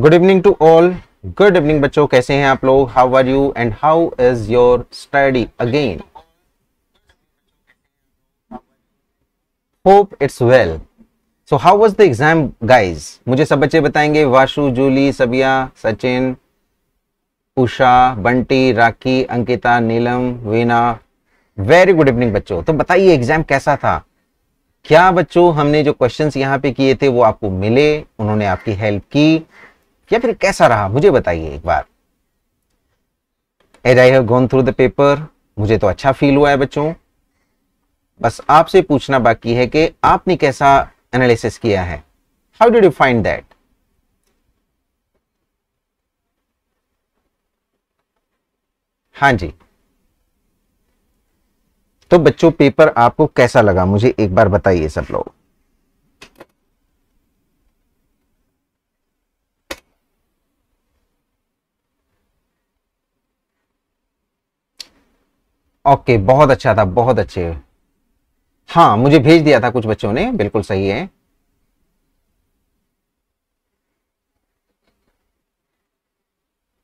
Good evening to all good evening बच्चों कैसे हैं आप लोग how are you and how is your study again hope it's well so how was the exam guys मुझे सब बच्चे बताएंगे Vashu Julie Sabiya Sachin Usha Bunty Rakhi Ankita Neelam Veena very good evening बच्चों तो बताइए एग्जाम कैसा था क्या बच्चों हमने जो क्वेश्चंस यहाँ पे किए थे वो आपको मिले उन्होंने आपकी हेल्प की या फिर कैसा रहा मुझे बताइए एक बार एज आई है थ्रू द पेपर मुझे तो अच्छा फील हुआ है बच्चों बस आपसे पूछना बाकी है कि आपने कैसा एनालिसिस किया है how did you find that हाँ जी तो बच्चों पेपर आपको कैसा लगा मुझे एक बार बताइए सब लोग ओके बहुत अच्छा था बहुत अच्छे हाँ मुझे भेज दिया था कुछ बच्चों ने बिल्कुल सही है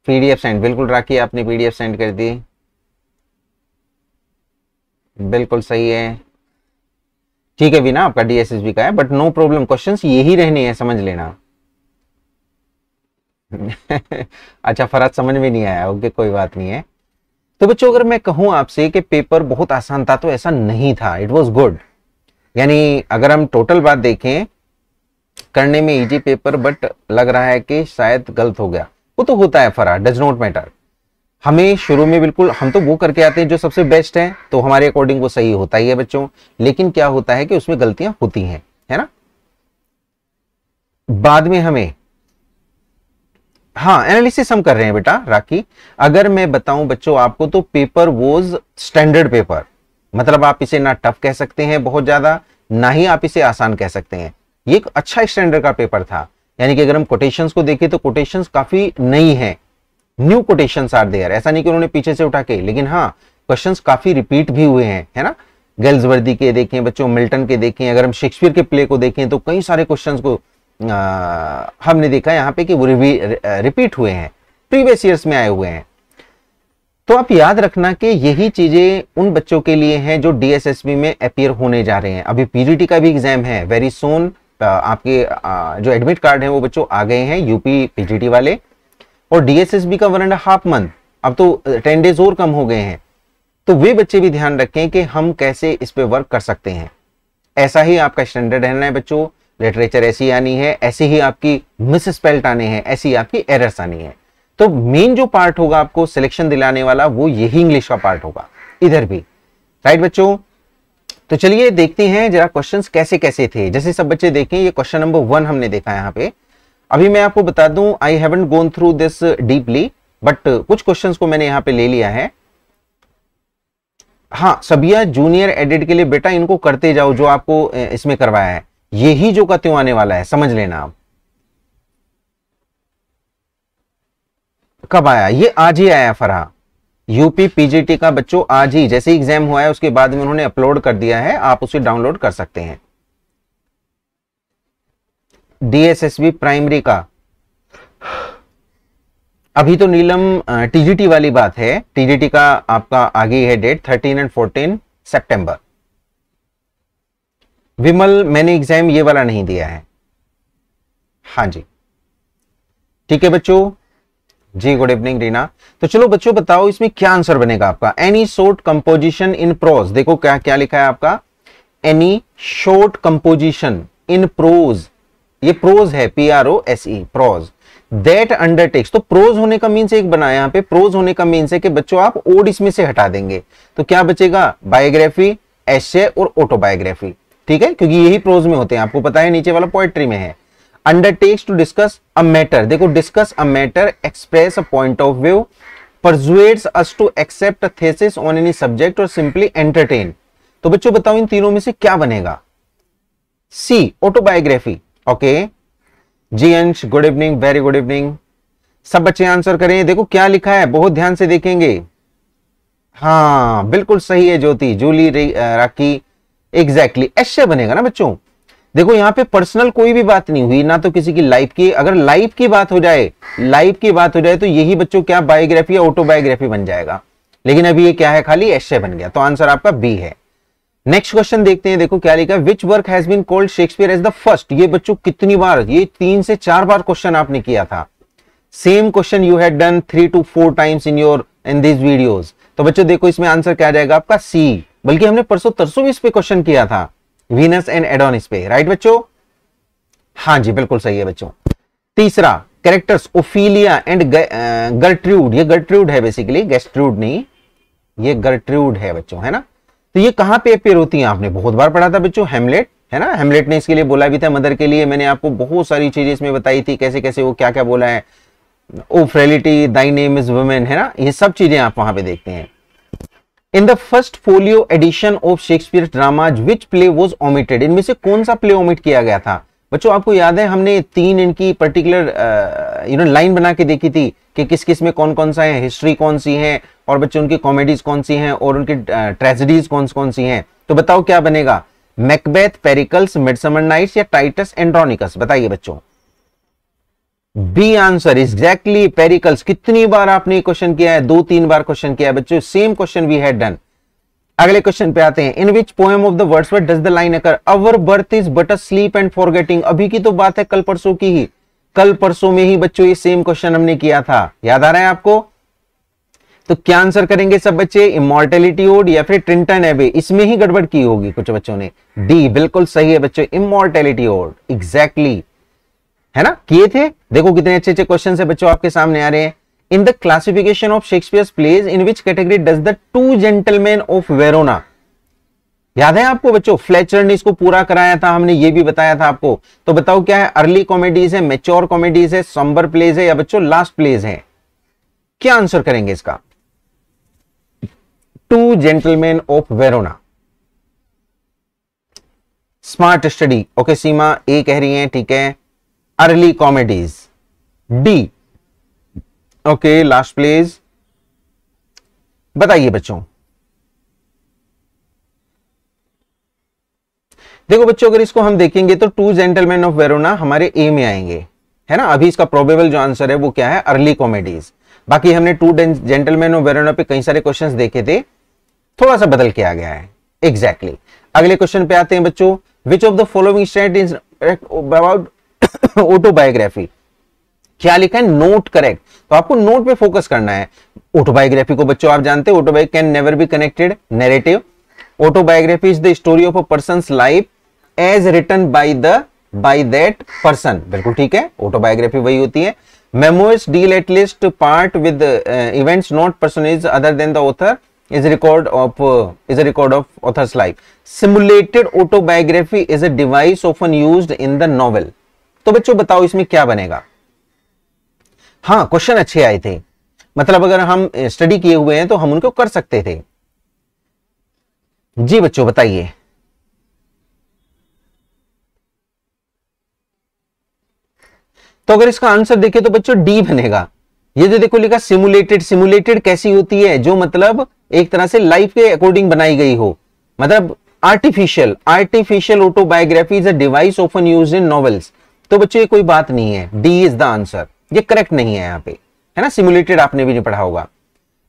पीडीएफ सेंड बिल्कुल राखी आपने पीडीएफ सेंड कर दी बिल्कुल सही है ठीक है बिना आपका डीएसएसबी का है बट नो प्रॉब्लम क्वेश्चंस यही रहने हैं समझ लेना अच्छा फराज समझ में नहीं आया ओके कोई बात नहीं है तो बच्चों अगर मैं कहूं आपसे कि पेपर बहुत आसान था तो ऐसा नहीं था इट वॉज गुड यानी अगर हम टोटल बात देखें करने में इजी पेपर बट लग रहा है कि शायद गलत हो गया वो तो होता है फरा डज नॉट मैटर हमें शुरू में बिल्कुल हम तो वो करके आते हैं जो सबसे बेस्ट है तो हमारे अकॉर्डिंग वो सही होता ही है बच्चों लेकिन क्या होता है कि उसमें गलतियां होती हैं है ना बाद में हमें हाँ एनालिसिस हम कर रहे हैं बेटा राखी अगर मैं बताऊं बच्चों आपको तो पेपर वोज स्टैंडर्ड पेपर मतलब आप इसे ना टफ कह सकते हैं बहुत ज्यादा ना ही आप इसे आसान कह सकते हैं ये एक अच्छा स्टैंडर्ड का पेपर था यानी कि अगर हम कोटेशंस को देखें तो कोटेशंस काफी नई हैं न्यू कोटेशंस आर देयर ऐसा नहीं कि उन्होंने पीछे से उठा के लेकिन हाँ क्वेश्चन काफी रिपीट भी हुए हैं है ना गर्ल्स के देखें बच्चों मिल्टन के देखें अगर हम शेक्सपियर के प्ले को देखें तो कई सारे क्वेश्चन को आ, हमने देखा यहाँ पे कि वो रिपीट हुए हैं प्रीवियस ईयर्स में आए हुए हैं तो आप याद रखना कि यही चीजें उन बच्चों के लिए हैं जो डीएसएसबी में अपियर होने जा रहे हैं अभी पीजीटी का भी एग्जाम है वेरी सोन आपके आ, जो एडमिट कार्ड है वो बच्चों आ गए हैं यूपी पीजीटी वाले और डीएसएसबी का वन एंड हाफ मंथ अब तो टेन डेज और कम हो गए हैं तो वे बच्चे भी ध्यान रखें कि हम कैसे इस पर वर्क कर सकते हैं ऐसा ही आपका स्टैंडर्ड रहना है बच्चों लिटरेचर ऐसी आनी है ऐसी ही आपकी मिस स्पेल्ट आने हैं ऐसी आपकी एरर्स आनी है तो मेन जो पार्ट होगा आपको सिलेक्शन दिलाने वाला वो यही इंग्लिश का पार्ट होगा इधर भी राइट बच्चों तो चलिए देखते हैं जरा क्वेश्चंस कैसे कैसे थे जैसे सब बच्चे देखें ये क्वेश्चन नंबर वन हमने देखा यहाँ पे अभी मैं आपको बता दूं I haven't gone through this deeply but कुछ क्वेश्चंस को मैंने यहाँ पे ले लिया है हाँ सबिया जूनियर एडिट के लिए बेटा इनको करते जाओ जो आपको इसमें करवाया है यही जो का आने वाला है समझ लेना आप कब आया ये आज ही आया फरहा यूपी पीजीटी का बच्चों आज ही जैसे एग्जाम हुआ है उसके बाद में उन्होंने अपलोड कर दिया है आप उसे डाउनलोड कर सकते हैं डीएसएसबी प्राइमरी का अभी तो नीलम टीजीटी वाली बात है टीजीटी का आपका आगे है डेट थर्टीन एंड फोर्टीन सितंबर विमल मैंने एग्जाम ये वाला नहीं दिया है हाँ जी ठीक है बच्चों जी गुड इवनिंग रीना तो चलो बच्चों बताओ इसमें क्या आंसर बनेगा आपका any short composition in prose देखो क्या क्या लिखा है आपका any short composition in prose ये प्रोज है P R O S E prose that undertakes तो प्रोज होने का मीन्स एक बना यहां पे प्रोज होने का मीन्स है कि बच्चों आप ओड इसमें से हटा देंगे तो क्या बचेगा बायोग्राफी एशे और ऑटोबायोग्राफी ठीक है क्योंकि यही प्रोज में होते हैं आपको पता है नीचे वाला पोएट्री में है undertakes to discuss a matter देखो discuss a matter express a point of view persuades us to accept a thesis on any subject और सिंपली एंटरटेन तो बच्चों बताओ इन तीनों में से क्या बनेगा सी ऑटोबायोग्राफी ओके जी Ansh good evening very good evening सब बच्चे आंसर करें देखो क्या लिखा है बहुत ध्यान से देखेंगे हाँ बिल्कुल सही है Jyoti Julie Rakhi exactly yes बनेगा ना बच्चों देखो यहाँ पे पर्सनल कोई भी बात नहीं हुई ना तो किसी की लाइफ की अगर लाइफ की बात हो जाए लाइफ की बात हो जाए तो यही बच्चों क्या बायोग्राफी या ऑटोबायोग्राफी बन जाएगा लेकिन अभी ये क्या है खाली ऐसे बन गया तो आंसर आपका बी है नेक्स्ट क्वेश्चन देखते हैं देखो क्या लिखा which work has been called Shakespeare as the first ये बच्चों कितनी बार ये तीन से चार बार क्वेश्चन आपने किया था same question you had done three two four times in your in this videos तो बच्चों देखो इसमें आंसर क्या जाएगा आपका सी बल्कि हमने परसों तरसों भी इस पे क्वेश्चन किया था वीनस एंड एडोनिस पे राइट बच्चों हाँ जी बिल्कुल सही है बच्चों तीसरा कैरेक्टर्स ओफीलिया एंड गर्ट्रूड ये गर्ट्रूड है बेसिकली गेस्ट्रूड नहीं ये गर्ट्रूड है बच्चों है ना तो ये कहां पे अपेयर होती है आपने बहुत बार पढ़ा था बच्चों हेमलेट है ना हेमलेट ने इसके लिए बोला भी था मदर के लिए मैंने आपको बहुत सारी चीजें इसमें बताई थी कैसे कैसे वो क्या क्या बोला है O frailty thy name is woman है ना ये सब चीजें आप वहां पे देखते हैं in the first folio edition of Shakespeare dramas which play was omitted इनमें से कौन सा प्ले ऑमिट किया गया था बच्चों आपको याद है हमने तीन इनकी पर्टिकुलर यू नो लाइन बना के देखी थी कि किस किस में कौन कौन सा है हिस्ट्री कौन सी है और बच्चों उनकी कॉमेडीज कौन सी हैं और उनकी ट्रेजिडीज कौन कौन सी हैं तो बताओ क्या बनेगा मैकबेथ पेरिकल्स मिडसमर नाइट्स या टाइटस एंड्रॉनिकस बताइए बच्चों बी आंसर एग्जैक्टली पेरिकल्स कितनी बार आपने क्वेश्चन किया है दो तीन बार क्वेश्चन किया है बच्चों same question we had done अगले क्वेश्चन पे आते हैं in which poem of the Wordsworth does the line occur our birth is but a sleep and forgetting अभी की तो बात है कल परसों की ही कल परसों में ही बच्चों ये सेम क्वेश्चन हमने किया था याद आ रहा है आपको तो क्या आंसर करेंगे सब बच्चे इमोर्टेलिटी ओड या फिर ट्रिंटन एबे इसमें ही गड़बड़ की होगी कुछ बच्चों ने डी बिल्कुल सही है बच्चों इमोर्टेलिटी ओड एग्जैक्टली exactly. है ना किए थे देखो कितने अच्छे अच्छे क्वेश्चन है बच्चों आपके सामने आ रहे हैं in the classification of Shakespeare plays in which category does the Two Gentlemen of Verona याद है आपको बच्चों फ्लेचर ने इसको पूरा कराया था हमने ये भी बताया था आपको तो बताओ क्या है अर्ली कॉमेडीज है मेच्योर कॉमेडीज है सॉम्बर प्लेज है या बच्चों लास्ट प्लेज है क्या आंसर करेंगे इसका Two Gentlemen of Verona smart study okay Seema A कह रही है ठीक है early comedies. D. Okay, last please बताइए बच्चों देखो बच्चों अगर इसको हम देखेंगे तो टू जेंटलमैन ऑफ वेरोना हमारे ए में आएंगे है ना अभी इसका प्रोबेबल जो आंसर है वो क्या है अर्ली कॉमेडीज बाकी हमने टू जेंटलमैन ऑफ वेरोना पे कई सारे क्वेश्चंस देखे थे थोड़ा सा बदल के आ गया है एग्जैक्टली exactly. अगले क्वेश्चन पे आते हैं बच्चों which of the following state is about autobiography क्या लिखा है नोट करेक्ट तो आपको नोट पे फोकस करना है ऑटोबायोग्राफी को बच्चों आप जानते हैं autobio can never be connected narrative autobiography is the story of a person life as written by the by that person बिल्कुल ठीक है ऑटोबायोग्राफी वही होती है memoirs deal at least part with events not person is other than the author is record of is record of author's life simulated autobiography is a device often use in the novel तो बच्चों बताओ इसमें क्या बनेगा हाँ question अच्छे आए थे मतलब अगर हम स्टडी किए हुए हैं तो हम उनको कर सकते थे जी बच्चों बताइए तो अगर इसका आंसर देखे तो बच्चों डी बनेगा ये जो देखो लिखा सिमुलेटेड सिमुलेटेड कैसी होती है जो मतलब एक तरह से लाइफ के अकॉर्डिंग बनाई गई हो मतलब artificial artificial autobiography is a device often use in novels तो बच्चों ये कोई बात नहीं है डी इज द आंसर ये करेक्ट नहीं है यहाँ पे है ना सिमुलेटेड आपने भी नहीं पढ़ा होगा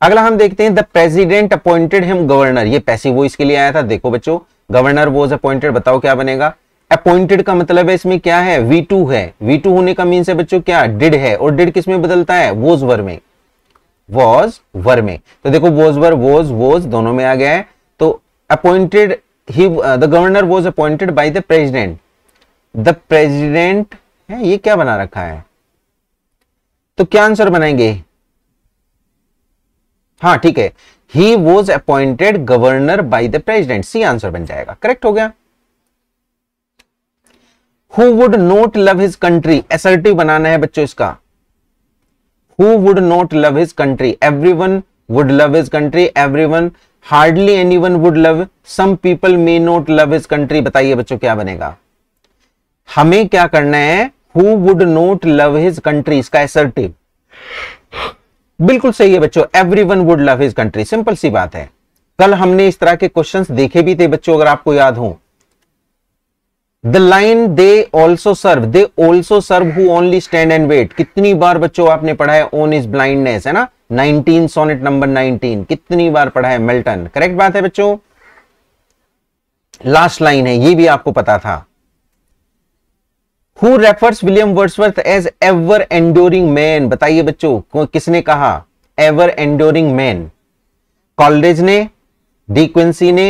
अगला हम देखते हैं the president appointed him governor ये पैसिव वो इसके लिए आया था देखो बच्चों गवर्नर वॉज अपॉइंटेड बताओ क्या बनेगा अपॉइंटेड का मतलब है इसमें क्या है वी टू है वी टू होने का मीन है बच्चों क्या डिड है और डिड किस में बदलता है वोज वर में वॉज वर में तो देखो वोज वर वोज वोज दोनों में आ गया है तो अपॉइंटेड ही the governor was appointed by the president the president है ये क्या बना रखा है तो क्या आंसर बनाएंगे हाँ ठीक है he was appointed governor by the president C answer बन जाएगा करेक्ट हो गया who would not love his country assertive बनाना है बच्चों इसका who would not love his country everyone would love his country everyone hardly anyone would love some people may not love his country बताइए बच्चों क्या बनेगा हमें क्या करना है who would not love his country इसका assertive बिल्कुल सही है बच्चों everyone would love his country simple सी बात है कल हमने इस तरह के क्वेश्चन देखे भी थे बच्चों अगर आपको याद हो the line they also serve they also serve who only stand and wait कितनी बार बच्चों आपने पढ़ा है ओन इज ब्लाइंडनेस है ना 19 सोनेट नंबर 19 कितनी बार पढ़ा है मिल्टन करेक्ट बात है बच्चों लास्ट लाइन है ये भी आपको पता था who refers William Wordsworth as ever enduring man बताइए बच्चों किसने कहा एवर एंडोरिंग मैन कॉलरेज ने डी क्विंसी ने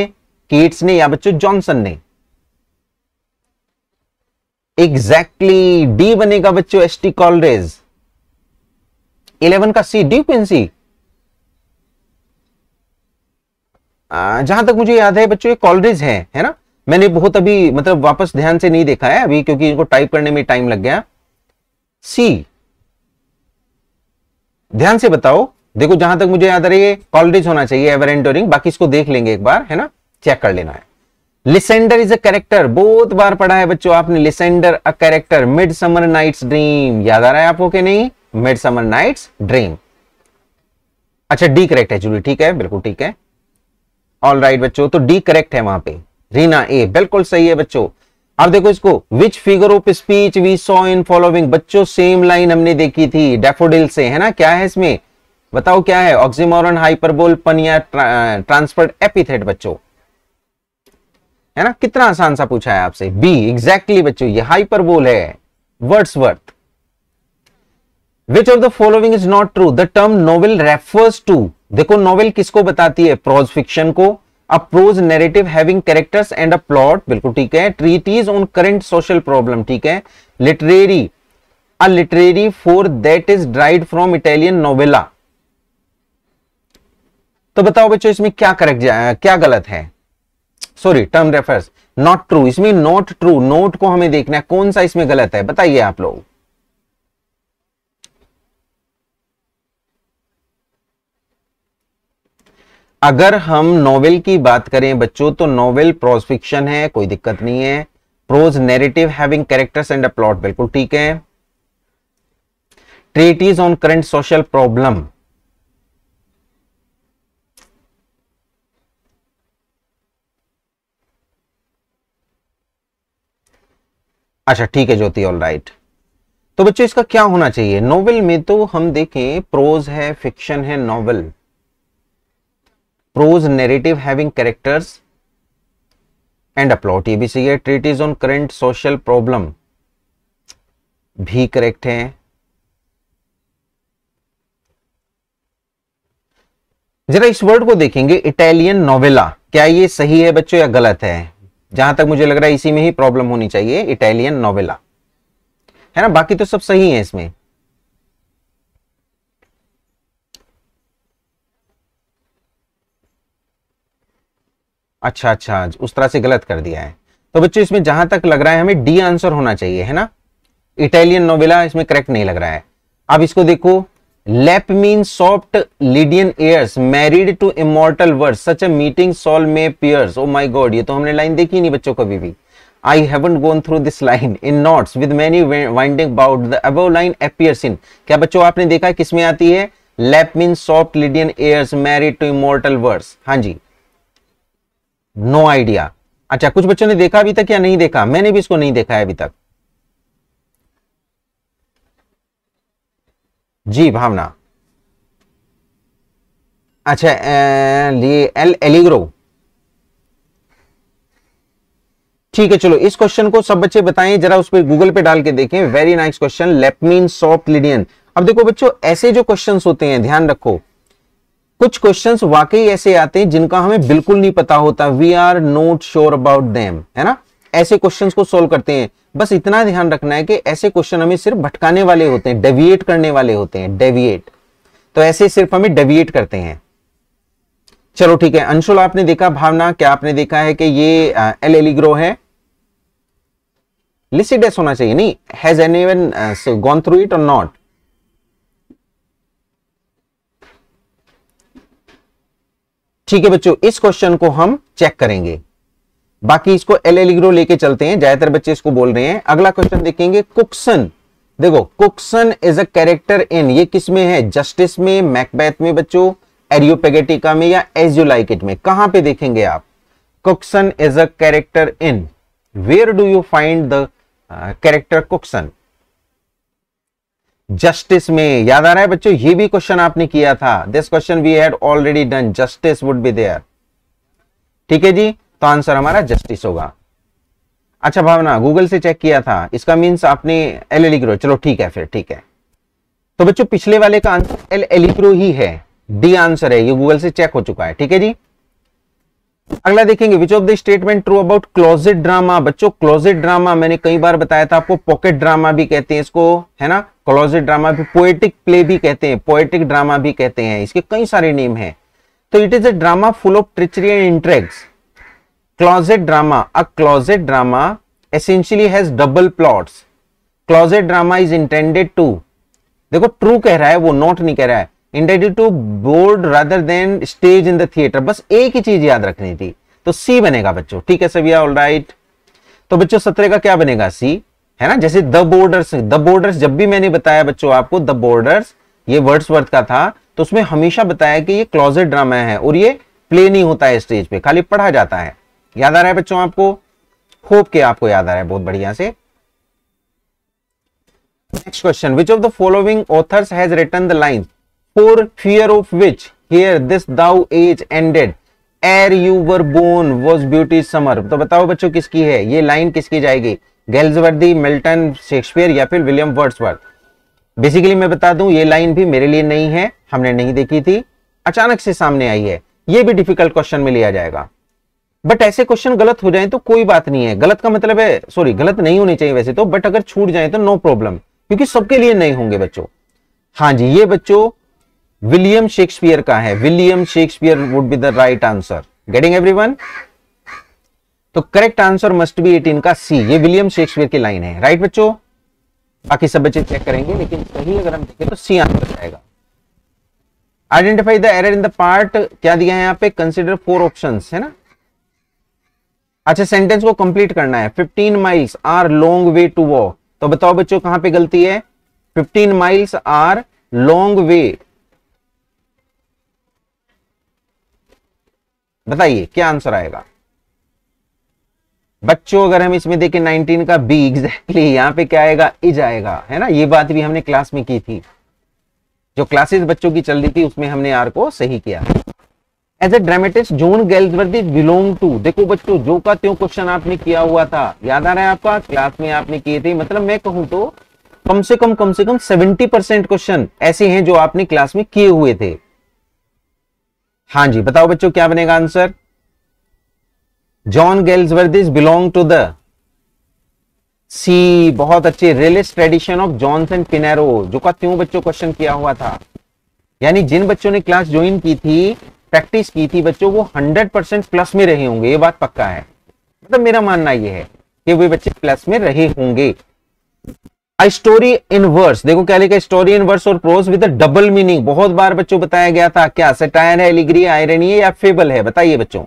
किट्स ने या बच्चों जॉनसन ने एग्जैक्टली exactly, डी बनेगा बच्चों एस टी कॉलरेज इलेवन का सी डी क्विंसी जहां तक मुझे याद है बच्चों ये कॉलरेज है है ना मैंने बहुत अभी मतलब वापस ध्यान से नहीं देखा है अभी क्योंकि इनको टाइप करने में टाइम लग गया सी ध्यान से बताओ देखो जहां तक मुझे याद आ रही है कॉलरिज होना चाहिए एवर एंटोरिंग बाकी इसको देख लेंगे एक बार है ना चेक कर लेना है लिसेंडर इज अ कैरेक्टर बहुत बार पढ़ा है बच्चों आपने Lysander a character midsummer night dream याद आ रहा है आपको कि नहीं मिड समर नाइट्स ड्रीम अच्छा डी करेक्ट है जूली ठीक है बिल्कुल ठीक है ऑल राइट right, बच्चों तो डी करेक्ट है वहां पे रीना ए बिल्कुल सही है बच्चों अब देखो इसको which figure of speech we saw in following बच्चों सेम लाइन हमने देखी थी डेफोडिल से है ना क्या है इसमें बताओ क्या है ऑक्सीमोरन हाइपरबोल पनिया ट्रांसफर्ड एपिथेट बच्चों है ना कितना आसान सा पूछा है आपसे बी एग्जैक्टली बच्चो बच्चों ये हाइपरबोल है Wordsworth which of the following is not true the term novel refers to देखो नोवेल किसको बताती है प्रोज फिक्शन को prose narrative having characters and a plot बिल्कुल ठीक है treatise on current social problem ठीक है literary a literary form that is derived from Italian novella तो बताओ बच्चों इसमें क्या करेक्ट क्या गलत है sorry term refers not true इसमें नॉट ट्रू नोट को हमें देखना है कौन सा इसमें गलत है बताइए आप लोग अगर हम नॉवेल की बात करें बच्चों तो नॉवेल प्रोज फिक्शन है कोई दिक्कत नहीं है prose narrative having characters and a plot बिल्कुल ठीक है treatise on current social problem अच्छा ठीक है ज्योति ऑल राइट तो बच्चों इसका क्या होना चाहिए नॉवेल में तो हम देखें प्रोज है फिक्शन है novel prose narrative having characters and a plot ये भी सही है treatise on current social problem भी करेक्ट है जरा इस वर्ड को देखेंगे इटालियन नोवेला क्या ये सही है बच्चों या गलत है जहां तक मुझे लग रहा है इसी में ही प्रॉब्लम होनी चाहिए इटालियन नोवेला है ना बाकी तो सब सही है इसमें अच्छा अच्छा उस तरह से गलत कर दिया है तो बच्चों इसमें जहां तक लग रहा है हमें डी आंसर होना चाहिए है ना इटालियन नोवेला इसमें करेक्ट नहीं लग रहा है अब इसको देखो lap me soft Lydian airs married to immortal word such a meeting may pierce oh my god ये तो हमने लाइन देखी नहीं बच्चों कभी भी I haven't gone through this line in notes with many winding about the above line appears in क्या बच्चों आपने देखा किसमें आती है lap me soft Lydian airs married to immortal words हाँ जी नो आइडिया अच्छा कुछ बच्चों ने देखा अभी तक या नहीं देखा मैंने भी इसको नहीं देखा है अभी तक जी भावना अच्छा एल एलिग्रो ठीक है चलो इस क्वेश्चन को सब बच्चे बताएं जरा उस पर गूगल पे डाल के देखें very nice question lap me soft Lydian अब देखो बच्चों ऐसे जो क्वेश्चंस होते हैं ध्यान रखो कुछ क्वेश्चंस वाकई ऐसे आते हैं जिनका हमें बिल्कुल नहीं पता होता we are not sure about them है ना ऐसे क्वेश्चंस को सोल्व करते हैं बस इतना ध्यान रखना है कि ऐसे क्वेश्चन हमें सिर्फ भटकाने वाले होते हैं डेविएट करने वाले होते हैं डेविएट तो ऐसे सिर्फ हमें डेविएट करते हैं चलो ठीक है अंशुल आपने देखा भावना क्या आपने देखा है कि ये एल एलिग्रो e है लिसिडेस होना चाहिए नहीं has anyone gone through it or not ठीक है बच्चों इस क्वेश्चन को हम चेक करेंगे बाकी इसको एल एलिग्रो लेके चलते हैं ज्यादातर बच्चे इसको बोल रहे हैं अगला क्वेश्चन देखेंगे कुकसन देखो कुकसन इज अ कैरेक्टर इन ये किस में है जस्टिस में मैकबैथ में बच्चों एरियोपेगेटिका में या एजुलाइकेट में कहां पे देखेंगे आप Cokeson is a character in where do you find the character Cokeson Justice में याद आ रहा है बच्चों ये भी क्वेश्चन आपने किया था this question we had already done Justice would be there ठीक है जी तो आंसर हमारा जस्टिस होगा अच्छा भावना गूगल से चेक किया था इसका मीन्स आपने एल एलिक्रो e चलो ठीक है फिर ठीक है तो बच्चों पिछले वाले का आंसर एल एलिक्रो ही है डी आंसर है ये गूगल से चेक हो चुका है ठीक है जी अगला देखेंगे which of the statement true about closet drama बच्चों क्लोजेड ड्रामा मैंने कई बार बताया था आपको पॉकेट ड्रामा भी कहते हैं इसको है ना क्लोजेड ड्रामा भी पोएटिक प्ले भी कहते हैं पोएटिक ड्रामा भी कहते हैं इसके कई सारे नेम हैं तो it is a drama full of treachery and intrigues closet drama a closet drama essentially has double plots closet drama is intended to देखो ट्रू कह रहा है वो नॉट नहीं कह रहा है intended to board rather than stage in the theatre बस एक ही चीज याद रखनी थी तो सी बनेगा बच्चों ठीक है सविया ऑल राइट तो बच्चों सत्रह का क्या बनेगा सी है ना जैसे द बोर्डर्स द बोर्डर्स जब भी मैंने बताया बच्चों आपको द बोर्डर्स ये वर्ड्सवर्थ का था तो उसमें हमेशा बताया कि ये क्लोजेड ड्रामा है और ये प्ले नहीं होता है स्टेज पे खाली पढ़ा जाता है याद आ रहा है बच्चों आपको होप के आपको याद आ रहा है बहुत बढ़िया से next question which of the following authors has written the line for fear of which here this thou age ended ere you were born was beauty summer तो बताओ बच्चों किसकी है ये लाइन किसकी जाएगी गेल्सवर्दी मिल्टन शेक्सपियर या फिर विलियम वर्ड्सवर्थ बेसिकली मैं बता दूं ये लाइन भी मेरे लिए नहीं है हमने नहीं देखी थी अचानक से सामने आई है ये भी डिफिकल्ट क्वेश्चन में लिया जाएगा बट ऐसे क्वेश्चन गलत हो जाए तो कोई बात नहीं है गलत का मतलब है सॉरी गलत नहीं होने चाहिए वैसे तो बट अगर छूट जाए तो नो प्रॉब्लम क्योंकि सबके लिए नहीं होंगे बच्चों हाँ जी ये बच्चों विलियम शेक्सपियर का है William Shakespeare would be the right answer getting everyone तो correct answer must be eighteen का सी ये विलियम शेक्सपियर की लाइन है राइट बच्चों बाकी सब बच्चे चेक करेंगे लेकिन सही अगर हम देखें तो सी आंसर आएगा identify the error in the part क्या दिया है यहां पे कंसिडर फोर ऑप्शन है ना अच्छा सेंटेंस को कंप्लीट करना है 15 miles are long way to walk तो बताओ बच्चों कहां पे गलती है 15 माइल्स आर लॉन्ग वे बताइए क्या आंसर आएगा बच्चों अगर हम इसमें देखें 19 का बी एग्जैक्टली यहां पे क्या आएगा इज आएगा है ना ये बात भी हमने क्लास में की थी जो क्लासेस बच्चों की चल रही थी उसमें हमने आर को सही किया as a dramatist John Galsworthy belong to देखो बच्चों जो का त्यों क्वेश्चन आपने किया हुआ था याद आ रहा है आपका क्लास में आपने किए थे मतलब मैं कहूं तो कम से कम कम से कम 70 परसेंट क्वेश्चन ऐसे हैं जो आपने क्लास में किए हुए थे हाँ जी बताओ बच्चों क्या बनेगा answer John Galsworthy belong to the C बहुत अच्छे realist tradition of Johnson Pinero जो का क्यों बच्चों क्वेश्चन किया हुआ था यानी जिन बच्चों ने क्लास ज्वाइन की थी प्रैक्टिस की थी बच्चों वो 100 परसेंट प्लस में रहे होंगे ये बात पक्का है मतलब मेरा मानना ये है कि वे बच्चे प्लस में रहे होंगे स्टोरी इन वर्स देखो क्या लिखा स्टोरी इन वर्स और प्रोज विद डबल मीनिंग बहुत बार बच्चों बताया गया था क्या सटायर है एलिग्री आयरनी है या फेबल है बताइए बच्चों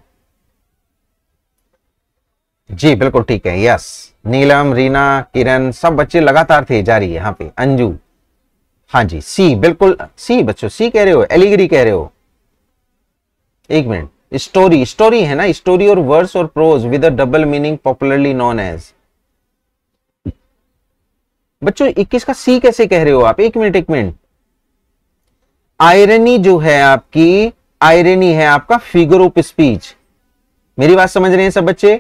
जी बिल्कुल ठीक है यस नीलम रीना किरण सब बच्चे लगातार थे जा रही है यहां पे अंजू हाँ जी सी बिल्कुल सी बच्चों सी कह रहे हो एलिग्री कह रहे हो एक मिनट स्टोरी स्टोरी है ना स्टोरी और वर्स और prose with double meaning popularly known as बच्चों 21 का सी कैसे कह रहे हो आप एक मिनट एक मिनट आयरनी जो है आपकी आयरनी है आपका फिगर ऑफ स्पीच मेरी बात समझ रहे हैं सब बच्चे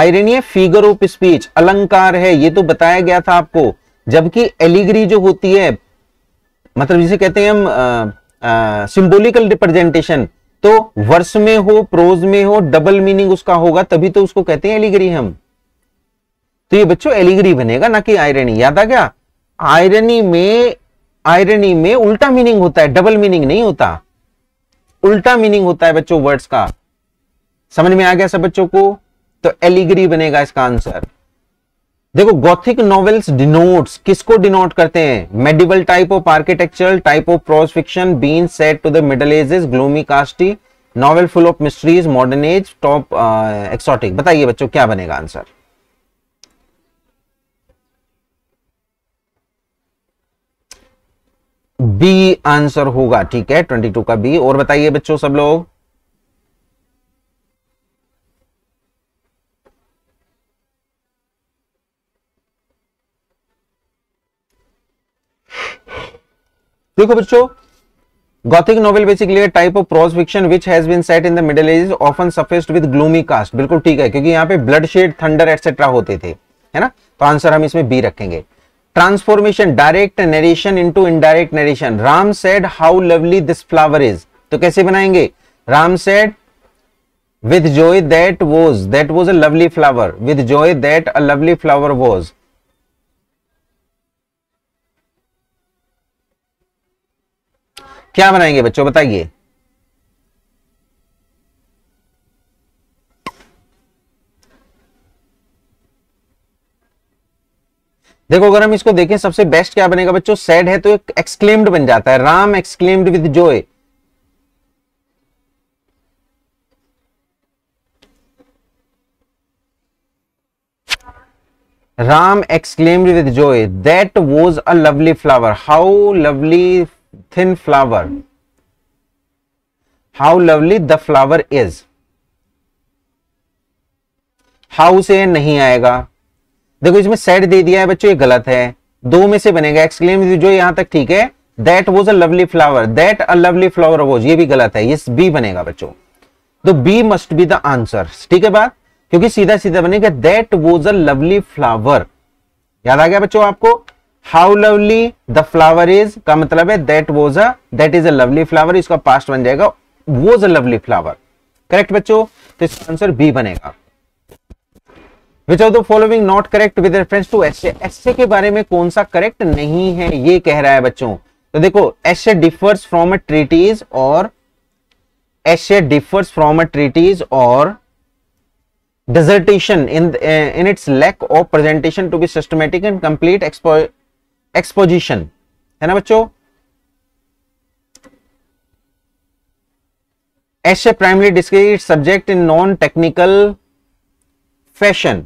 आयरनी है फिगर ऑफ स्पीच अलंकार है ये तो बताया गया था आपको जबकि एलिग्री जो होती है मतलब जिसे कहते हैं हम सिंबोलिकल रिप्रेजेंटेशन तो वर्ष में हो प्रोज में हो डबल मीनिंग उसका होगा तभी तो उसको कहते हैं एलिग्री हम तो ये बच्चों एलिगरी बनेगा ना कि आयरनी याद आ गया आयरनी में आयरनी में उल्टा मीनिंग होता है डबल मीनिंग नहीं होता उल्टा मीनिंग होता है बच्चों वर्ड्स का समझ में आ गया सब बच्चों को तो एलिगरी बनेगा इसका आंसर देखो गॉथिक नॉवेल्स डिनोट्स किसको डिनोट करते हैं medieval type of architecture type of prose fiction been set to the middle ages gloomy castle novel full of mysteries modern age top exotic बताइए बच्चों क्या बनेगा आंसर बी आंसर होगा ठीक है ट्वेंटी टू का बी और बताइए बच्चों सब लोग देखो बच्चों Gothic novel basically type of prose fiction which has been set in the middle age often suffused with gloomy cast बिल्कुल ठीक है क्योंकि यहां पे ब्लड शेड थंडर एटसेट्रा होते थे है ना तो आंसर हम इसमें बी रखेंगे transformation direct narration into indirect narration Ram said how lovely this flower is तो कैसे बनाएंगे Ram said with joy that was that was a lovely flower with joy that a lovely flower was क्या बनाएंगे बच्चों बताइए देखो अगर हम इसको देखें सबसे बेस्ट क्या बनेगा बच्चों सैड है तो एक्सक्लेम्ड बन जाता है Ram exclaimed with joy Ram exclaimed with joy that was a lovely flower how lovely this flower how lovely the flower is how से नहीं आएगा देखो इसमें सेट दे दिया है बच्चों ये गलत है दो में से बनेगा एक्सक्लेम जो यहां तक ठीक है that was a lovely flower that a lovely flower was ये भी गलत है ये बी बनेगा बच्चों तो B must be the answer ठीक है बात क्योंकि सीधा सीधा बनेगा that was a lovely flower याद आ गया बच्चों आपको how lovely the flower is का मतलब है that was a that is a lovely flower इसका पास्ट बन जाएगा was a lovely flower correct बच्चों तो इसका आंसर बी बनेगा which of the following not correct with reference to essay essay के बारे में कौन सा करेक्ट नहीं है ये कह रहा है बच्चों तो देखो essay differs from a treatise or essay differs from a treatise or dissertation in in its lack of presentation to be systematic and complete expo exposition है ना बच्चों essay a primary discrete subject in non technical fashion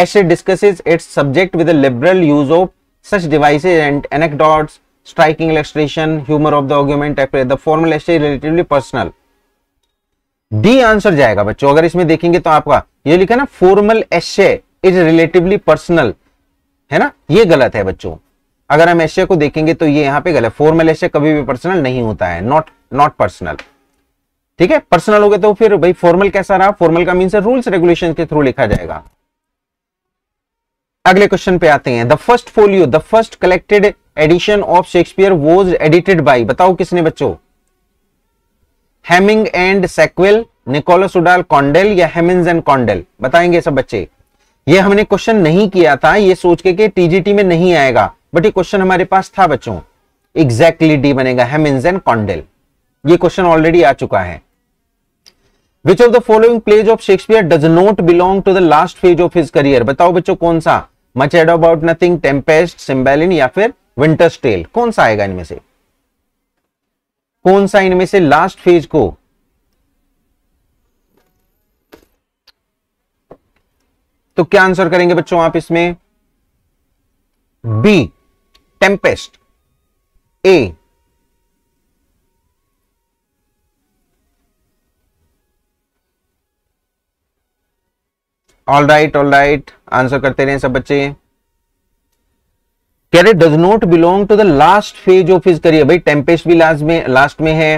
Asher discusses its subject with a liberal use of such devices and anecdotes, striking illustration, humor of the argument, the formal essay relatively personal. D answer जाएगा बच्चों अगर इसमें देखेंगे तो आपका ये लिखा ना फॉर्मल एशे इज रिलेटिवली पर्सनल है ना ये गलत है बच्चों अगर हम एशे को देखेंगे तो ये यहां पे गलत फॉर्मल एशे कभी भी पर्सनल नहीं होता है नॉट नॉट पर्सनल ठीक है पर्सनल हो गया तो फिर भाई फॉर्मल कैसा रहा फॉर्मल का मीन रूल्स रेगुलेशन के थ्रू लिखा जाएगा अगले क्वेश्चन पे आते हैं the first folio the first collected edition of Shakespeare was edited by बताओ किसने बच्चों Heming and sequel Nicholas Udall Condell या हेमिंग एंड कॉन्डेल बताएंगे सब बच्चे ये हमने क्वेश्चन नहीं किया था ये सोच के टीजीटी में नहीं आएगा बट ये क्वेश्चन हमारे पास था बच्चों एग्जैक्टली डी बनेगा हेमिंस एंड कॉन्डेल ये क्वेश्चन ऑलरेडी आ चुका है which of the following plays of Shakespeare does not belong to the last phase of his career बताओ बच्चों कौन सा Much Ado About Nothing Tempest Cymbeline या फिर विंटर स्टेल कौन सा आएगा इनमें से कौन सा इनमें से लास्ट फेज को तो क्या आंसर करेंगे बच्चों आप इसमें B Tempest A all right all right answer करते रहे सब बच्चे रहे does not belong to the last phase of his career भाई टेम्पेस्ट भी लास्ट में लास्ट में है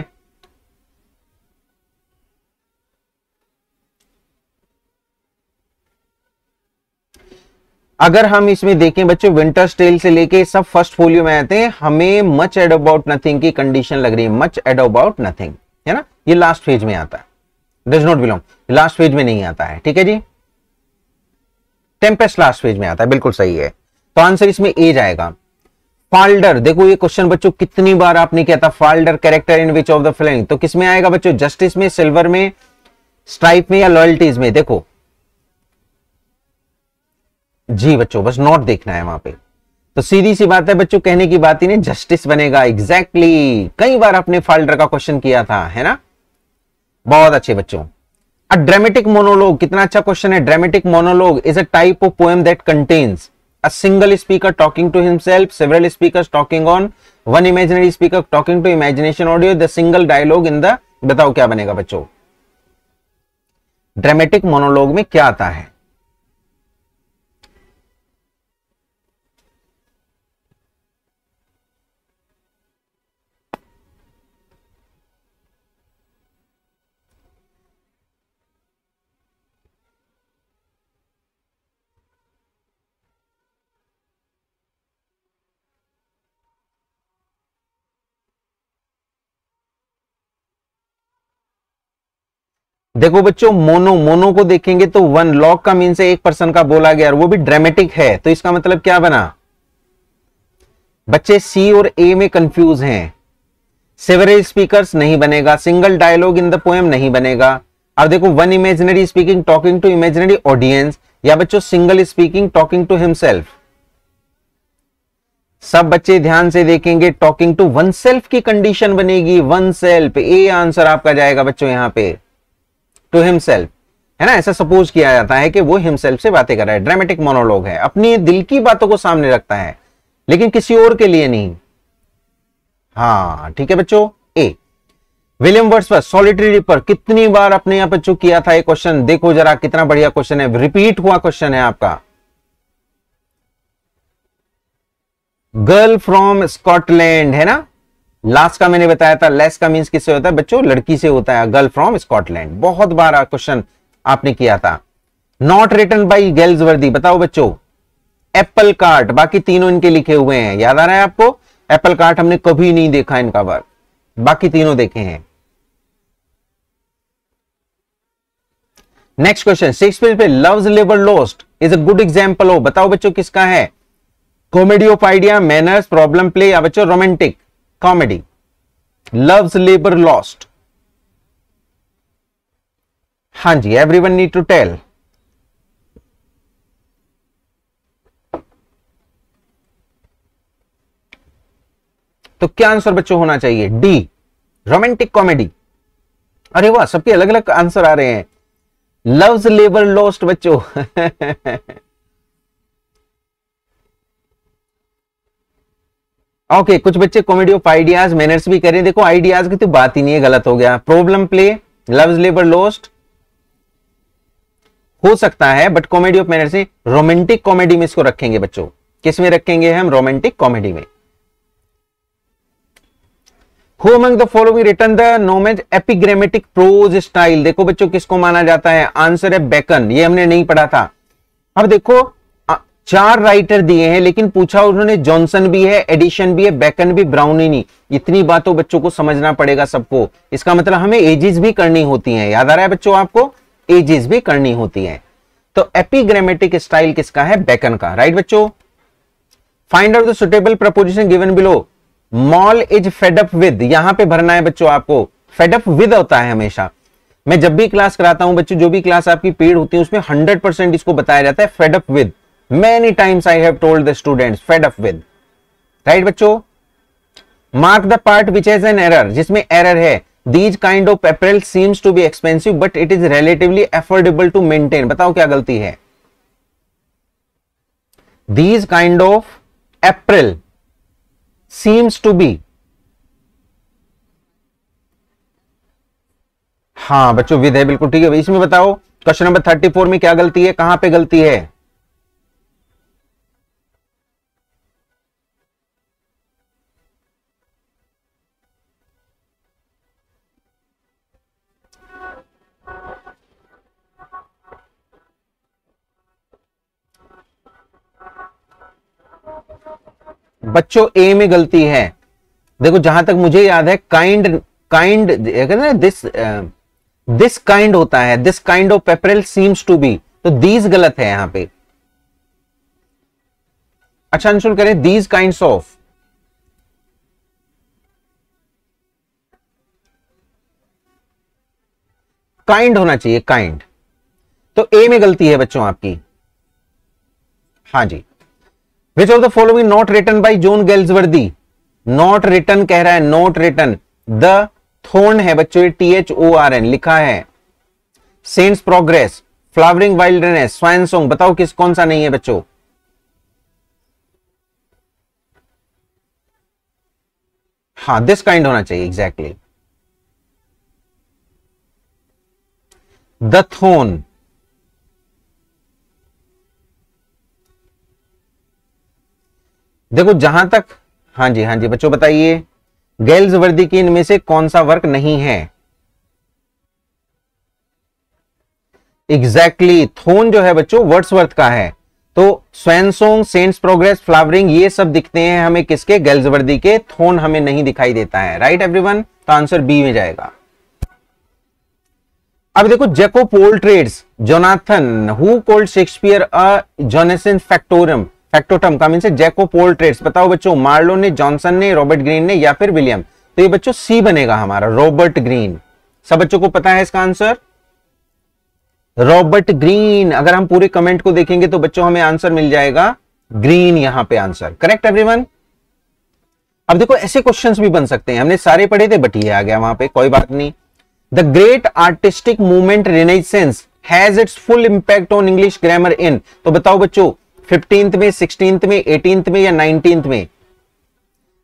अगर हम इसमें देखें बच्चों विंटर स्टेल से लेके सब फर्स्ट फोलियो में आते हैं हमें मच एड अबाउट नथिंग की कंडीशन लग रही है मच एड अबाउट नथिंग है ना ये लास्ट फेज में आता है does not belong last phase में नहीं आता है ठीक है जी टेम्पेस्ट लास्ट फेज में आता है बिल्कुल सही है तो आंसर इसमें ए जाएगा फाल्डर देखो ये क्वेश्चन बच्चों कितनी बार आपने किया था Falder character in which of the following तो किसमें आएगा बच्चों जस्टिस में सिल्वर में स्ट्राइप में या लॉयल्टीज में देखो जी बच्चों बस नॉट देखना है वहां पे तो सीधी सी बात है बच्चों कहने की बात ही नहीं जस्टिस बनेगा एग्जैक्टली exactly. कई बार आपने फाल्डर का क्वेश्चन किया था है ना बहुत अच्छे बच्चों अ ड्रामेटिक मोनोलॉग कितना अच्छा क्वेश्चन है dramatic monologue is a type of poem that contains a single speaker talking to himself several speaker talking on one imaginary speaker talking to imagination audio the single dialogue in the बताओ क्या बनेगा बच्चों dramatic monologue में क्या आता है देखो बच्चों मोनो मोनो को देखेंगे तो वन लॉक का मीन से एक पर्सन का बोला गया और वो भी ड्रामेटिक है तो इसका मतलब क्या बना बच्चे सी और ए में कंफ्यूज हैं सेवरेज स्पीकर्स नहीं बनेगा single dialogue in the poem नहीं बनेगा और देखो one imaginary speaking talking to imaginary audience या बच्चों single speaking talking to himself सब बच्चे ध्यान से देखेंगे टॉकिंग टू वन सेल्फ की कंडीशन बनेगी वन सेल्फ ए आंसर आपका जाएगा बच्चों यहां पर टू हिमसेल्फ है ना ऐसा सपोज किया जाता है कि वो हिमसेल्फ से बातें कर रहा है ड्रामेटिक मोनोलॉग है अपनी दिल की बातों को सामने रखता है लेकिन किसी और के लिए नहीं हाँ ठीक है बच्चों ए विलियम वर्ड्स पर सॉलिटरी पर कितनी बार अपने यहां बच्चों किया था ये क्वेश्चन देखो जरा कितना बढ़िया क्वेश्चन है रिपीट हुआ क्वेश्चन है आपका गर्ल फ्रॉम स्कॉटलैंड है ना लास्ट का मैंने बताया था लेस का मीन किससे होता है बच्चों लड़की से होता है गर्ल फ्रॉम स्कॉटलैंड बहुत बार क्वेश्चन आपने किया था नॉट रिटर्न बाई गेल्स वर्दी बताओ बच्चों एप्पल कार्ट बाकी तीनों इनके लिखे हुए हैं याद आ रहा है आपको एप्पल कार्ट हमने कभी नहीं देखा इनका वर्क बाकी तीनों देखे हैं नेक्स्ट क्वेश्चन शेक्सपियर पे loves labour lost is a good example हो बताओ बच्चों किसका है comedy of idea manners problem play या बच्चों romantic comedy loves labor lost everyone need to tell तो क्या आंसर बच्चों होना चाहिए डी रोमांटिक कॉमेडी अरे वाह सबके अलग अलग आंसर आ रहे हैं लव्स लेबर लॉस्ट बच्चों ओके कुछ बच्चे कॉमेडी ऑफ आइडियाज मैनर्स भी करें देखो आइडियाज की तो बात ही नहीं है गलत हो गया problem play loves labour lost हो सकता है but comedy of manners romantic comedy में इसको रखेंगे बच्चों किस में रखेंगे हम रोमांटिक कॉमेडी में who among the following written the नोमेज एपिग्रामेटिक प्रोज स्टाइल देखो बच्चों किसको माना जाता है आंसर है बेकन ये हमने नहीं पढ़ा था अब देखो चार राइटर दिए हैं लेकिन पूछा उन्होंने जॉनसन भी है एडिशन भी है बैकन भी ब्राउन ही नहीं इतनी बातों बच्चों को समझना पड़ेगा सबको इसका मतलब हमें एजेस भी करनी होती है याद आ रहा है बच्चों आपको एजेस भी करनी होती है तो एपीग्रामेटिक स्टाइल किसका है बैकन का राइट बच्चों find out the suitable preposition given below mall is fed up with यहां पर भरना है बच्चों आपको फेडअप विद होता है हमेशा मैं जब भी क्लास कराता हूं बच्चों जो भी क्लास आपकी पेड होती है उसमें हंड्रेड परसेंट इसको बताया जाता है fed up with many times i have told the students fed up with right bachcho mark the part which has an error jisme error hai these kind of apparel seems to be expensive but it is relatively affordable to maintain batao kya galti hai these kind of apparel seems to be हाँ बच्चों with है बिल्कुल ठीक है इसमें बताओ question number thirty four में क्या गलती है कहां पे गलती है बच्चों ए में गलती है देखो जहां तक मुझे याद है kind kind this this kind होता है this kind of people seems to be तो दीज गलत है यहां पे अच्छा अंशुल करें दीज काइंड ऑफ काइंड होना चाहिए काइंड तो ए में गलती है बच्चों आपकी हाँ जी which of the following not written by John Galsworthy not written कह रहा है नॉट रिटर्न द थोन है बच्चों T H O R N लिखा है saint's progress flowering wild swan song बताओ किस कौन सा नहीं है बच्चों हाँ दिस काइंड होना चाहिए एग्जैक्टली द थोन देखो जहां तक हाँ जी हाँ जी बच्चों बताइए गेल्स वर्दी के इनमें से कौन सा वर्क नहीं है एग्जैक्टली exactly, थोन जो है बच्चों वर्ड्सवर्थ का है तो स्वैनसोंग सेंट्स प्रोग्रेस फ्लावरिंग ये सब दिखते हैं हमें किसके गर्ल्स वर्दी के थोन हमें नहीं दिखाई देता है राइट एवरीवन तो आंसर बी में जाएगा अब देखो जेको ट्रेड्स Jonathan who called Shakespeare a Johannes factotum factotum का मीन जैको पोल ट्रेड्स बताओ बच्चों मार्लो ने जॉनसन ने रॉबर्ट ग्रीन ने या फिर विलियम तो ये बच्चों सी बनेगा हमारा रॉबर्ट ग्रीन सब बच्चों को पता है इसका आंसर रॉबर्ट ग्रीन अगर हम पूरे कमेंट को देखेंगे तो बच्चों हमें आंसर मिल जाएगा ग्रीन यहां पे आंसर करेक्ट एवरीवन अब देखो ऐसे क्वेश्चंस भी बन सकते हैं हमने सारे पढ़े थे बट ये आ गया वहां पे कोई बात नहीं the great artistic movement Renaissance has its full impact on English grammar in तो बताओ बच्चों फिफ्टीन में सिक्सटीन में एटीन में या नाइनटीन में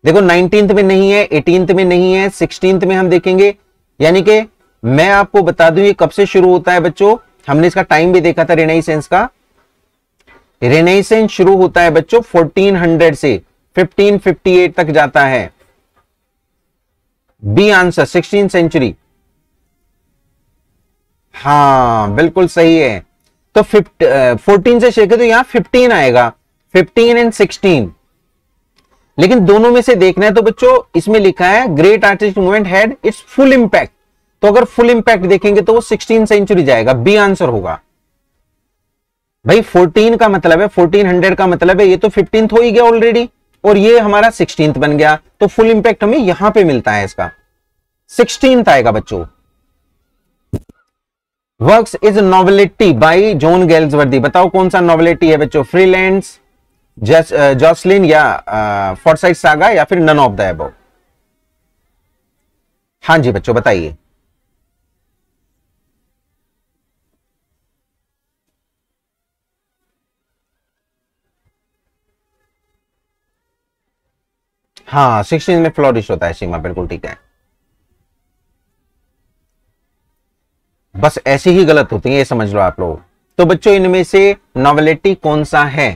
देखो नाइनटीन में नहीं है एटीन में नहीं है सिक्सटीन में हम देखेंगे यानी कि मैं आपको बता दूं ये कब से शुरू होता है बच्चों हमने इसका टाइम भी देखा था रेनाइसेंस का रेनाइसेंस शुरू होता है बच्चों 1400 से 1558 तक जाता है बी आंसर सिक्सटीन सेंचुरी हाँ बिल्कुल सही है तो फोर्टीन uh, से छेके तो यहां फिफ्टीन आएगा फिफ्टीन एंड सिक्सटीन लेकिन दोनों में से देखना है तो बच्चों इसमें लिखा है great artist movement had its full impact तो अगर फुल इंपैक्ट देखेंगे तो वो सिक्सटीन सेंचुरी जाएगा बी आंसर होगा भाई 14 का मतलब है 1400 का मतलब है ये तो फिफ्टीन हो ही गया ऑलरेडी और ये हमारा सिक्सटींथ बन गया तो फुल इंपैक्ट हमें यहां पे मिलता है इसका सिक्सटींथ आएगा बच्चों works is novelty by John Galsworthy बताओ कौन सा नॉवेलिटी है बच्चों फ्रीलैंड जॉसलिन uh, या फोर्साइट uh, सागा या फिर नन ऑफ द एबो हां जी बच्चों बताइए हाँ सिक्सटीन में फ्लोरिश होता है सीमा बिल्कुल ठीक है बस ऐसी ही गलत होती है ये समझ लो आप लोग तो बच्चों इनमें से नॉवलिटी कौन सा है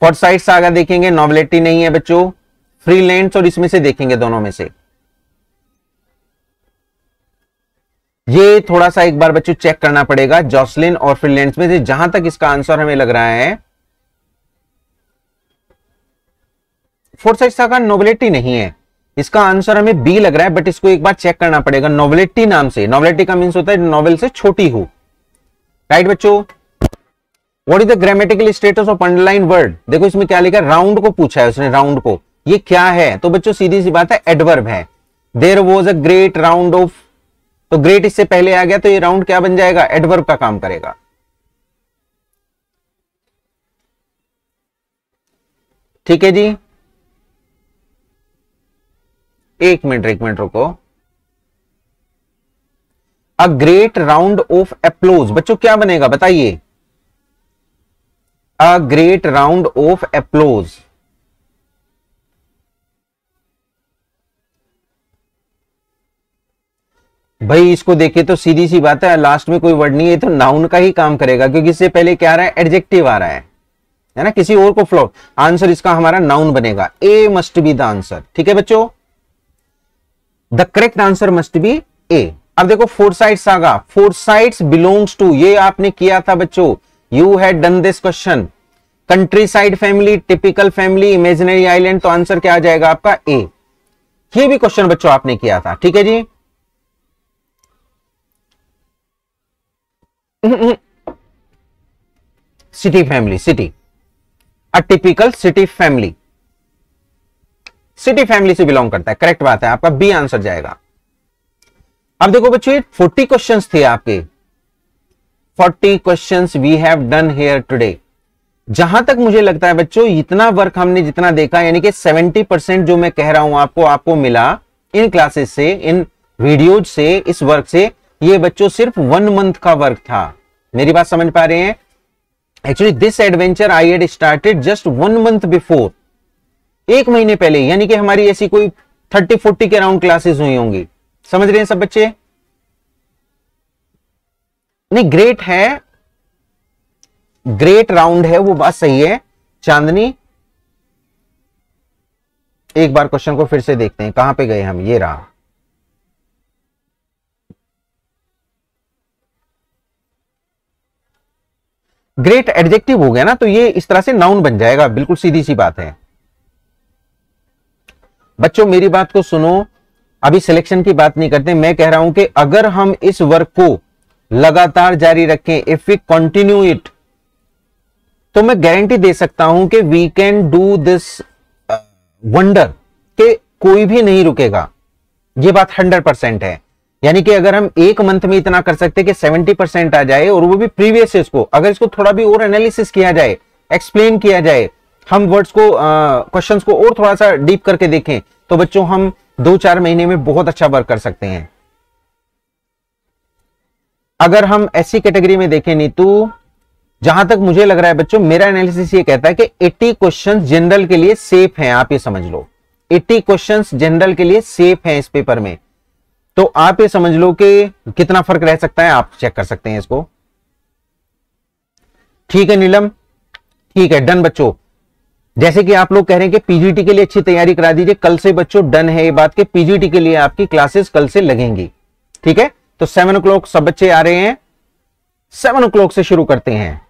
फोर्थ से सागा देखेंगे नॉवलिटी नहीं है बच्चों फ्री और इसमें से देखेंगे दोनों में से ये थोड़ा सा एक बार बच्चों चेक करना पड़ेगा जॉसलिन और फ्रीलैंड में से जहां तक इसका आंसर हमें लग रहा है फोर्थ साइड सागर नोबिलिटी नहीं है इसका आंसर हमें बी लग रहा है बट इसको एक बार चेक करना पड़ेगा नॉवलिटी नाम से नॉवलिटी का मीन्स होता है नॉवेल से छोटी हो राइट बच्चो what is the grammatical status of underline word देखो इसमें क्या लिखा है राउंड को पूछा है उसने राउंड को ये क्या है तो बच्चों सीधी सी बात है एडवर्ब है there was a great round of तो ग्रेट इससे पहले आ गया तो ये राउंड क्या बन जाएगा एडवर्ब का काम करेगा ठीक है जी एक मिनट एक मिनट रुको a great round of applause बच्चों क्या बनेगा बताइए a great round of applause भाई इसको देखे तो सीधी सी बात है लास्ट में कोई वर्ड नहीं है तो नाउन का ही काम करेगा क्योंकि इससे पहले क्या आ रहा है एडजेक्टिव आ रहा है है ना किसी और को फ्लो आंसर इसका हमारा नाउन बनेगा A must be the answer ठीक है बच्चों the correct answer must be A अब देखो for Aga saga sides belongs to ये आपने किया था बच्चों you had done this question countryside family typical family imaginary island तो आंसर क्या आ जाएगा आपका ए ये भी क्वेश्चन बच्चों आपने किया था ठीक है जी city family city a typical city family city family से बिलोंग करता है करेक्ट बात है आपका बी आंसर जाएगा अब देखो बच्चों फोर्टी क्वेश्चन थे आपके forty question we have done here today जहां तक मुझे लगता है बच्चों इतना वर्क हमने जितना देखा यानी कि 70 परसेंट जो मैं कह रहा हूं आपको आपको मिला इन क्लासेस से इन वीडियोज से इस वर्क से ये बच्चों सिर्फ वन मंथ का वर्क था मेरी बात समझ पा रहे हैं actually this adventure I had started just one month before एक महीने पहले यानी कि हमारी ऐसी कोई थर्टी फोर्टी के अराउंड क्लासेस हुई होंगी समझ रहे हैं सब बच्चे नहीं ग्रेट है ग्रेट राउंड है वो बात सही है चांदनी एक बार क्वेश्चन को फिर से देखते हैं कहां पे गए हम ये रहा ग्रेट एडजेक्टिव हो गया ना तो ये इस तरह से नाउन बन जाएगा बिल्कुल सीधी सी बात है बच्चों मेरी बात को सुनो अभी सिलेक्शन की बात नहीं करते मैं कह रहा हूं कि अगर हम इस वर्क को लगातार जारी रखें इफ वी कंटिन्यू इट तो मैं गारंटी दे सकता हूं कि we can do this wonder के कोई भी नहीं रुकेगा यह बात हंड्रेड परसेंट है यानी कि अगर हम एक मंथ में इतना कर सकते कि सेवेंटी परसेंट आ जाए और वो भी प्रीवियस इसको अगर इसको थोड़ा भी और एनालिसिस किया जाए एक्सप्लेन किया जाए हम वर्ड्स को क्वेश्चंस को और थोड़ा सा डीप करके देखें तो बच्चों हम दो चार महीने में बहुत अच्छा वर्क कर सकते हैं अगर हम ऐसी कैटेगरी में देखें नीतू जहां तक मुझे लग रहा है बच्चों मेरा एनालिसिस ये कहता है कि 80 क्वेश्चंस जनरल के लिए सेफ हैं आप ये समझ लो 80 क्वेश्चंस जनरल के लिए सेफ हैं इस पेपर में तो आप ये समझ लो कि कितना फर्क रह सकता है आप चेक कर सकते हैं इसको ठीक है नीलम ठीक है डन बच्चों जैसे कि आप लोग कह रहे हैं कि पीजीटी के लिए अच्छी तैयारी करा दीजिए कल से बच्चों डन है ये बात के पीजीटी के लिए आपकी क्लासेस कल से लगेंगी ठीक है तो सेवन ओ सब बच्चे आ रहे हैं सेवन ओ से शुरू करते हैं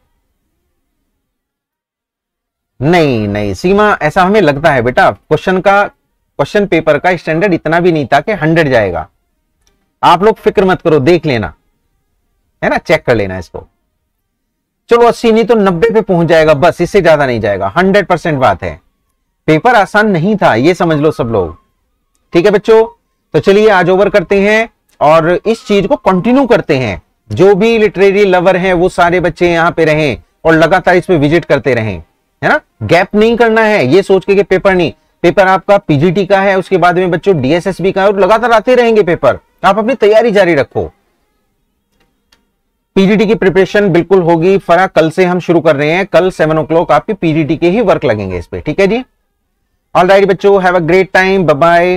नहीं नहीं सीमा ऐसा हमें लगता है बेटा क्वेश्चन का क्वेश्चन पेपर का स्टैंडर्ड इतना भी नहीं था कि हंड्रेड जाएगा आप लोग फिक्र मत करो देख लेना है ना चेक कर लेना इसको चलो अस्सी नहीं तो नब्बे पे पहुंच जाएगा बस इससे ज्यादा नहीं जाएगा हंड्रेड परसेंट बात है पेपर आसान नहीं था ये समझ लो सब लोग ठीक है बच्चों तो चलिए आज ओवर करते हैं और इस चीज को कंटिन्यू करते हैं जो भी लिटरेरी लवर हैं वो सारे बच्चे यहाँ पे रहें और लगातार इसमें विजिट करते रहें है ना गैप नहीं करना है ये सोच के कि पेपर नहीं पेपर आपका पीजीटी का है उसके बाद में बच्चों डीएसएसबी का है और लगातार आते रहेंगे पेपर आप अपनी तैयारी जारी रखो पीजीटी की प्रिपरेशन बिल्कुल होगी फरा कल से हम शुरू कर रहे हैं कल सेवन ओ आपके पीजीटी के ही वर्क लगेंगे इस पर ठीक है जी ऑल राइट बच्चो have a great time bye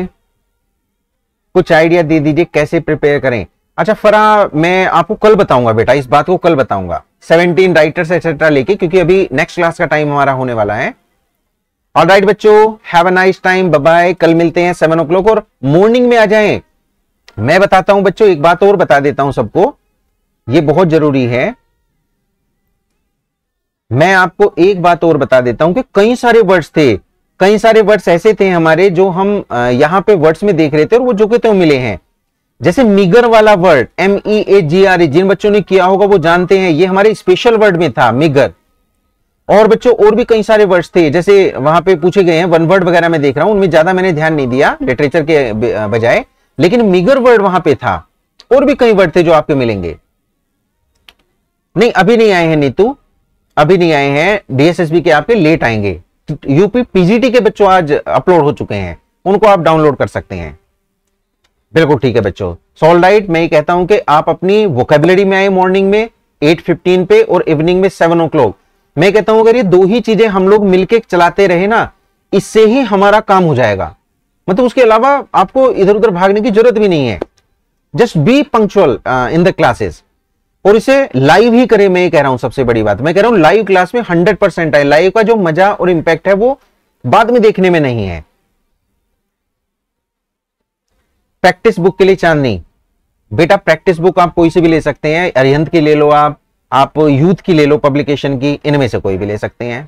कुछ आइडिया दे दीजिए कैसे प्रिपेयर करें अच्छा फरा मैं आपको कल बताऊंगा बेटा इस बात को कल बताऊंगा 17 राइटर्स एक्सेट्रा लेके क्योंकि अभी नेक्स्ट क्लास का टाइम हमारा होने वाला है ऑल राइट बच्चो have a nice time bye कल मिलते हैं सेवन ओ और मॉर्निंग में आ जाए मैं बताता हूं बच्चों एक बात और बता देता हूं सबको ये बहुत जरूरी है मैं आपको एक बात और बता देता हूं कि कई सारे वर्ड्स थे कई सारे वर्ड्स ऐसे थे हमारे जो हम यहां पे वर्ड्स में देख रहे थे और वो जो के तो मिले हैं जैसे मिगर वाला word M E A G R E जिन बच्चों ने किया होगा वो जानते हैं ये हमारे स्पेशल वर्ड में था मिगर और बच्चों और भी कई सारे वर्ड्स थे जैसे वहां पे पूछे गए हैं वन वर्ड वगैरह मैं देख रहा हूं उनमें ज्यादा मैंने ध्यान नहीं दिया लिटरेचर के बजाय लेकिन मिगर वर्ड वहां पे था और भी कई वर्ड थे जो आपके मिलेंगे नहीं अभी नहीं आए हैं नीतू अभी नहीं आए हैं डीएसएसबी के आपके लेट आएंगे यूपी पीजीटी के बच्चों आज अपलोड हो चुके हैं उनको आप डाउनलोड कर सकते हैं बिल्कुल ठीक है बच्चों डाइट मैं ही कहता हूं कि आप अपनी वोकेबलरी में आए मॉर्निंग में 8:15 पे और इवनिंग में सेवन ओ मैं कहता हूं अगर ये दो ही चीजें हम लोग मिलकर चलाते रहे ना इससे ही हमारा काम हो जाएगा मतलब उसके अलावा आपको इधर उधर भागने की जरूरत भी नहीं है just be punctual in the classes और इसे लाइव ही करें मैं ये कह रहा हूं सबसे बड़ी बात मैं कह रहा हूं लाइव क्लास में हंड्रेड परसेंट आए लाइव का जो मजा और इंपैक्ट है वो बाद में देखने में नहीं है प्रैक्टिस बुक के लिए चांदनी बेटा प्रैक्टिस बुक आप कोई से भी ले सकते हैं अरिहंत की ले लो आप आप यूथ की ले लो पब्लिकेशन की इनमें से कोई भी ले सकते हैं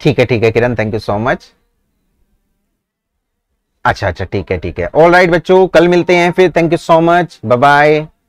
ठीक है ठीक है Kiran thank you so much अच्छा अच्छा ठीक है ठीक है ऑल राइट right, बच्चों कल मिलते हैं फिर thank you so much bye bye